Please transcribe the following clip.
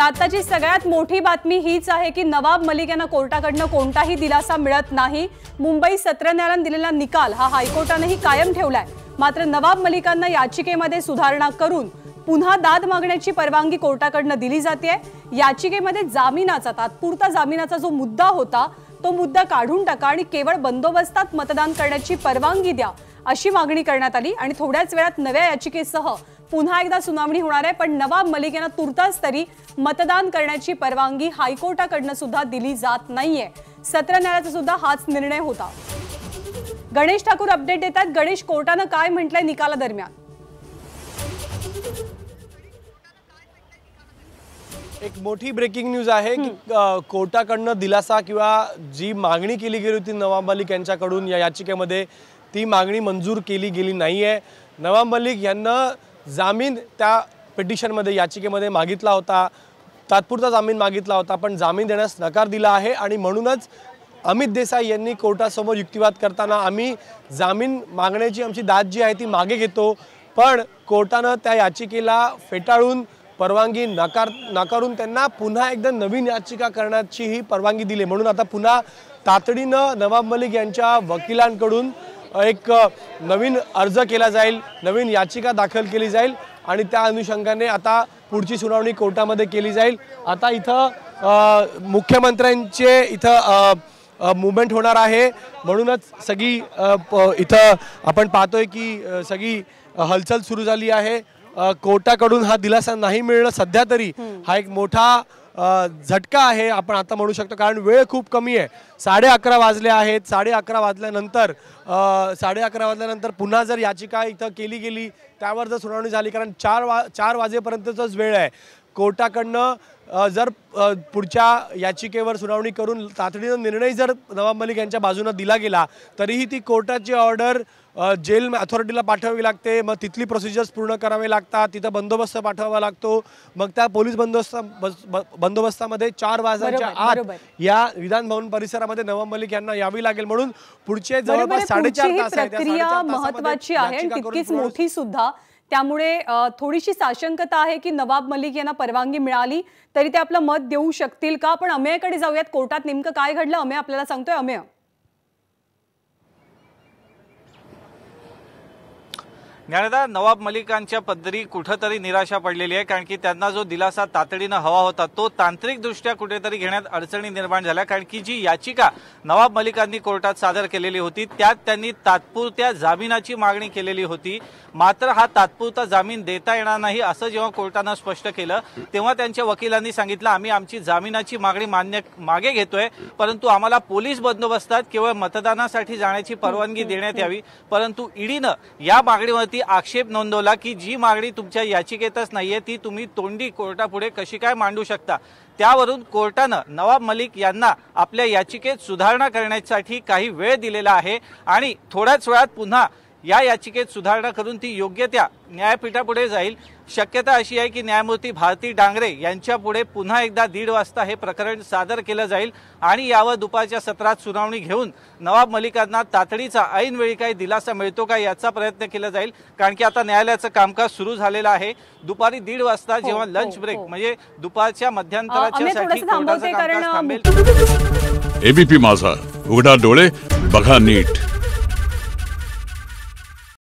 आताची सगळ्यात मोठी बातमी हीच आहे की नवाब मलिक यांना कोर्टाकडनं कोणताही दिलासा मिळत नाही मुंबई सत्र न्यायालयानं दिलेला निकाल हा हायकोर्टानेही कायम ठेवलाय मात्र नवाब मलिकांना याचिकेमध्ये सुधारणा करून पुन्हा दाद मागण्याची परवानगी कोर्टाकडनं दिली जाते याचिकेमध्ये जामिनाचा तात्पुरता जामिनाचा जो मुद्दा होता तो मुद्दा काढून टाका आणि केवळ बंदोबस्तात मतदान करण्याची परवानगी द्या अशी मागणी करण्यात आली आणि थोड्याच वेळात नव्या याचिकेसह पुन्हा एकदा सुनावणी होणार आहे पण नवाब मलिक यांना तुर्तास तरी मतदान करण्याची परवानगी हायकोर्टाकडनं सुद्धा दिली जात नाहीये सत्र न्यायालयाचा सुद्धा हाच निर्णय होता गणेश ठाकूर अपडेट देतात गणेश कोर्टानं काय म्हटलंय दरम्यान एक मोठी ब्रेकिंग न्यूज आहे की कोर्टाकडनं दिलासा किंवा जी मागणी केली गेली होती नवाब मलिक यांच्याकडून या याचिकेमध्ये ती मागणी मंजूर केली गेली नाही आहे नवाब मलिक यांना जामीन त्या पिटिशनमध्ये याचिकेमध्ये मागितला होता तात्पुरता जामीन मागितला होता पण जामीन देण्यास नकार दिला आहे आणि म्हणूनच अमित देसाई यांनी कोर्टासमोर युक्तिवाद करताना आम्ही जामीन मागण्याची आमची दाद जी आहे ती मागे घेतो पण कोर्टानं त्या याचिकेला फेटाळून परवानगी नाकार नाकारून त्यांना पुन्हा एकदा नवीन याचिका करण्याचीही परवानगी दिली म्हणून आता पुन्हा तातडीनं नवाब मलिक यांच्या वकिलांकडून एक नवीन अर्ज केला जाईल नवीन याचिका दाखल केली जाईल आणि त्या अनुषंगाने आता पुढची सुनावणी कोर्टामध्ये केली जाईल आता इथं मुख्यमंत्र्यांचे इथं मुवमेंट होणार आहे म्हणूनच सगळी इथं आपण पाहतोय की सगळी हलचल सुरू झाली आहे कोर्टाकडून हा दिलासा नाही मिळणं सध्या तरी हा एक मोठा झटका आहे आपण आता म्हणू शकतो कारण वेळ खूप कमी आहे साडे अकरा वाजले आहेत साडे अकरा वाजल्यानंतर साडे अकरा वाजल्यानंतर पुन्हा जर याचिका इथं केली गेली त्यावर जर सुनावणी झाली कारण चार वा चार वाजेपर्यंतचाच वेळ आहे कोर्टाकडनं जर पुढच्या याचिकेवर सुनावणी करून तातडीनं निर्णय जर नवाब मलिक यांच्या बाजूनं दिला गेला तरीही ती कोर्टाची ऑर्डर जेल अथॉरिटीला पाठवावी लागते मग तिथली प्रोसिजर्स पूर्ण करावे लागतात तिथं बंदोबस्त पाठवावा लागतो मग त्या पोलीस बंदोबस्त बंदोबस्तामध्ये चार वाजण्याच्या आत या विधान भवन परिसरामध्ये नवाब मलिक यांना यावी लागेल म्हणून पुढचे जवळपास साडेचार तास महत्वाची आहे तितकीच मोठी सुद्धा त्यामुळे थोडीशी साशंकता आहे की नवाब मलिक यांना परवानगी मिळाली तरी ते आपलं मत देऊ शकतील का पण अमेयकडे जाऊयात कोर्टात नेमकं काय घडलं अमेय आपल्याला सांगतोय अमेय ज्ञानदा नवाब मलिकांच्या पदरी कुठंतरी निराशा पडलेली आहे कारण की त्यांना जो दिलासा तातडीनं हवा होता तो तांत्रिकदृष्ट्या कुठेतरी घेण्यात अडचणी निर्माण झाल्या कारण की जी याचिका नवाब मलिकांनी कोर्टात सादर केलेली होती त्यात त्यांनी तात्पुरत्या जामीनाची मागणी केलेली होती मात्र हा तात्पुरता जामीन देता येणार नाही असं जेव्हा कोर्टानं स्पष्ट केलं तेव्हा त्यांच्या वकिलांनी सांगितलं आम्ही आमची जामीनाची मागणी मान्य मागे घेतोय परंतु आम्हाला पोलीस बंदोबस्तात केवळ मतदानासाठी जाण्याची परवानगी देण्यात यावी परंतु ईडीनं या मागणीवर ती आक्षेप नोंदवला की जी मागणी तुमच्या याचिकेतच नाहीये ती तुम्ही तोंडी कोर्टापुढे कशी काय मांडू शकता त्यावरून कोर्टानं नवाब मलिक यांना आपल्या याचिकेत सुधारणा करण्यासाठी काही वेळ दिलेला आहे आणि थोड्याच वेळात पुन्हा या याचिकेत सुधारणा करून ती योग्य त्या न्यायपीठापुढे जाईल शक्यता अशी आहे की न्यायमूर्ती भारती डांगरे यांच्यापुढे पुन्हा एकदा दीड वाजता हे प्रकरण सादर केलं जाईल आणि यावर दुपारच्या सत्रात सुनावणी घेऊन नवाब मलिकांना तातडीचा ऐनवेळी काही दिलासा मिळतो का याचा प्रयत्न केला जाईल कारण की आता न्यायालयाचं कामकाज सुरू झालेलं आहे दुपारी दीड वाजता हो, जेव्हा लंच हो, ब्रेक हो. म्हणजे दुपारच्या मध्यंतराच्या एबीपी माझा उघडा डोळे बघा नीट